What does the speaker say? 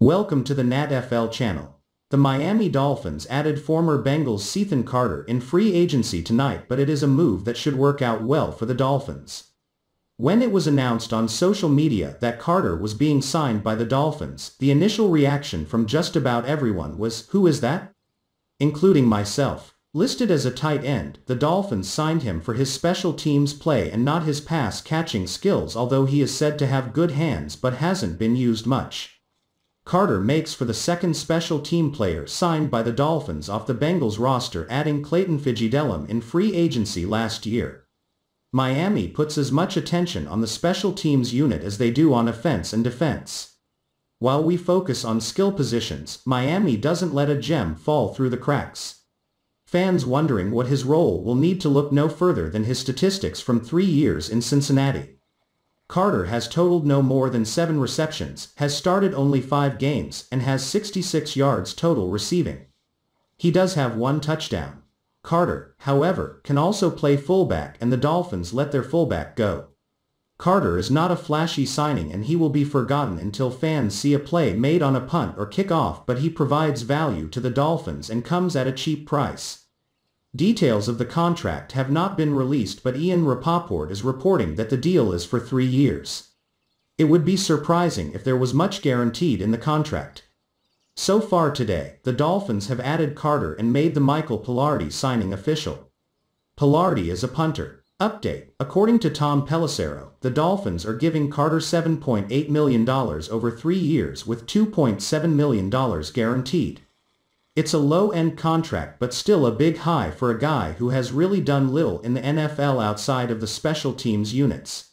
Welcome to the NatFL channel. The Miami Dolphins added former Bengals Sethan Carter in free agency tonight but it is a move that should work out well for the Dolphins. When it was announced on social media that Carter was being signed by the Dolphins, the initial reaction from just about everyone was, who is that? Including myself. Listed as a tight end, the Dolphins signed him for his special teams play and not his pass-catching skills although he is said to have good hands but hasn't been used much. Carter makes for the second special team player signed by the Dolphins off the Bengals roster adding Clayton Fijidellum in free agency last year. Miami puts as much attention on the special teams unit as they do on offense and defense. While we focus on skill positions, Miami doesn't let a gem fall through the cracks. Fans wondering what his role will need to look no further than his statistics from three years in Cincinnati. Carter has totaled no more than 7 receptions, has started only 5 games, and has 66 yards total receiving. He does have one touchdown. Carter, however, can also play fullback and the Dolphins let their fullback go. Carter is not a flashy signing and he will be forgotten until fans see a play made on a punt or kickoff but he provides value to the Dolphins and comes at a cheap price. Details of the contract have not been released but Ian Rapoport is reporting that the deal is for three years. It would be surprising if there was much guaranteed in the contract. So far today, the Dolphins have added Carter and made the Michael Pilardi signing official. Pilardi is a punter. Update. According to Tom Pelissero, the Dolphins are giving Carter $7.8 million over three years with $2.7 million guaranteed. It's a low-end contract but still a big high for a guy who has really done little in the NFL outside of the special teams units.